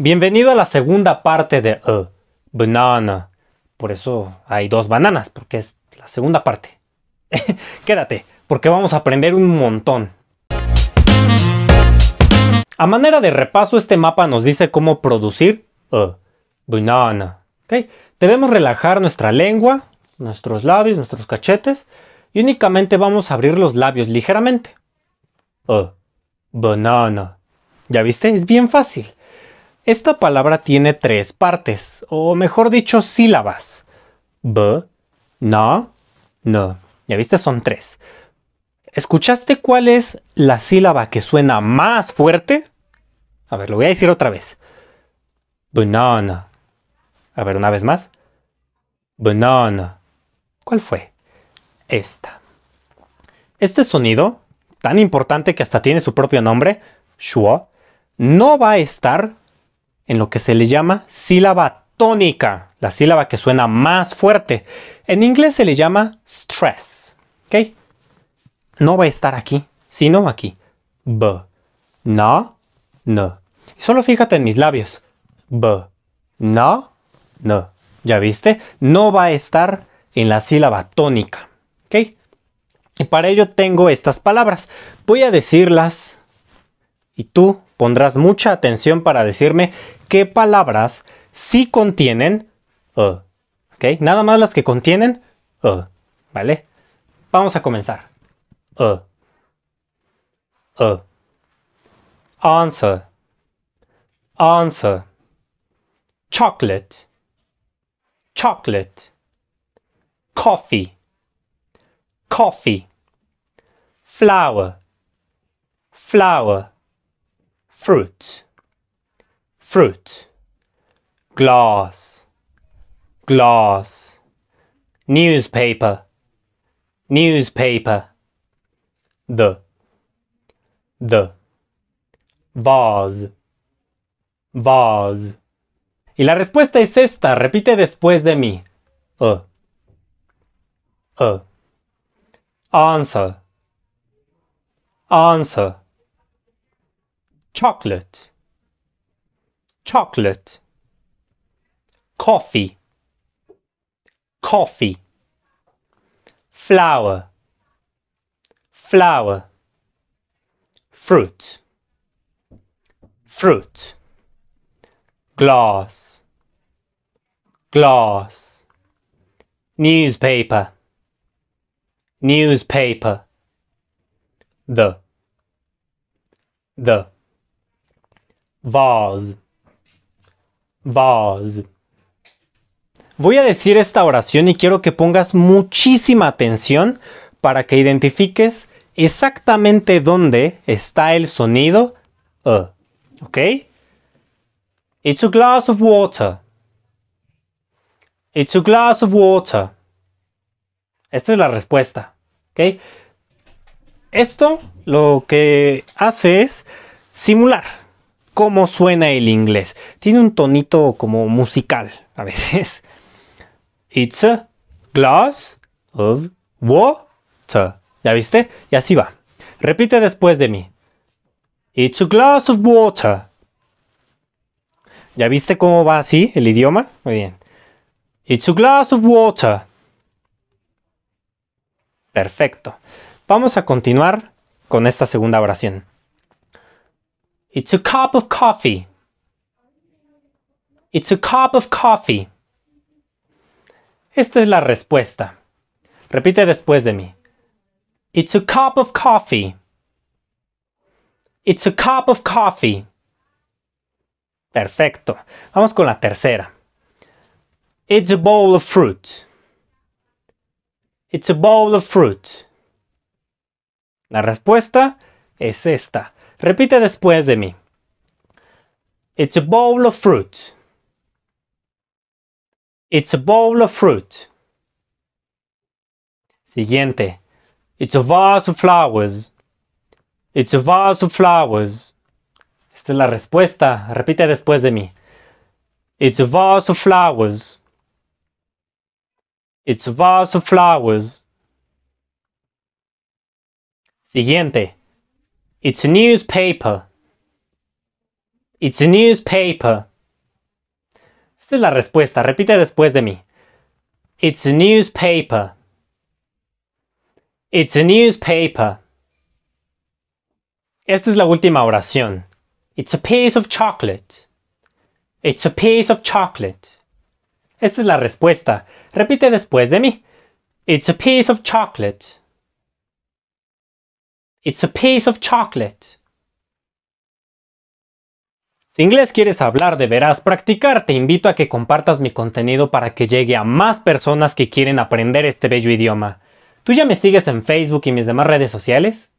Bienvenido a la segunda parte de eh, Banana. Por eso hay dos bananas, porque es la segunda parte. Quédate, porque vamos a aprender un montón. A manera de repaso, este mapa nos dice cómo producir eh, banana. Debemos relajar nuestra lengua, nuestros labios, nuestros cachetes, y únicamente vamos a abrir los labios ligeramente. Eh, banana. ¿Ya viste? Es bien fácil. Esta palabra tiene tres partes, o mejor dicho, sílabas. B, no, no. Ya viste, son tres. ¿Escuchaste cuál es la sílaba que suena más fuerte? A ver, lo voy a decir otra vez. no. A ver, una vez más. no. ¿Cuál fue? Esta. Este sonido, tan importante que hasta tiene su propio nombre, shua, no va a estar en lo que se le llama sílaba tónica, la sílaba que suena más fuerte. En inglés se le llama stress, ¿ok? No va a estar aquí, sino aquí. B, No. No. Solo fíjate en mis labios. B, No. No. ¿Ya viste? No va a estar en la sílaba tónica, ¿ok? Y para ello tengo estas palabras. Voy a decirlas y tú pondrás mucha atención para decirme qué palabras sí contienen uh, ¿ok? Nada más las que contienen uh, ¿vale? Vamos a comenzar. O, uh, uh, Answer. Answer. Chocolate. Chocolate. Coffee. Coffee. Flower. Flower. Fruit. fruit, glass, glass, newspaper, newspaper, the, the, vase, vase. Y la respuesta es esta, repite después de mí. Uh, uh. Answer, answer, chocolate, chocolate coffee coffee flower flower fruit fruit glass glass newspaper newspaper the the vase Voy a decir esta oración y quiero que pongas muchísima atención para que identifiques exactamente dónde está el sonido uh, ¿Ok? It's a glass of water. It's a glass of water. Esta es la respuesta. ¿Ok? Esto lo que hace es simular cómo suena el inglés. Tiene un tonito como musical a veces. It's a glass of water. ¿Ya viste? Y así va. Repite después de mí. It's a glass of water. ¿Ya viste cómo va así el idioma? Muy bien. It's a glass of water. Perfecto. Vamos a continuar con esta segunda oración. It's a cup of coffee. It's a cup of coffee. Esta es la respuesta. Repite después de mí. It's a cup of coffee. It's a cup of coffee. Perfecto. Vamos con la tercera. It's a bowl of fruit. It's a bowl of fruit. La respuesta es esta. Repite después de mí. It's a bowl of fruit. It's a bowl of fruit. Siguiente. It's a vase of flowers. It's a vase of flowers. Esta es la respuesta. Repite después de mí. It's a vase of flowers. It's a vase of flowers. Siguiente. It's a newspaper. It's a newspaper. Esta es la respuesta. Repite después de mí. It's a newspaper. It's a newspaper. Esta es la última oración. It's a piece of chocolate. It's a piece of chocolate. Esta es la respuesta. Repite después de mí. It's a piece of chocolate. It's a piece of chocolate. Si inglés quieres hablar, deberás practicar. Te invito a que compartas mi contenido para que llegue a más personas que quieren aprender este bello idioma. ¿Tú ya me sigues en Facebook y mis demás redes sociales?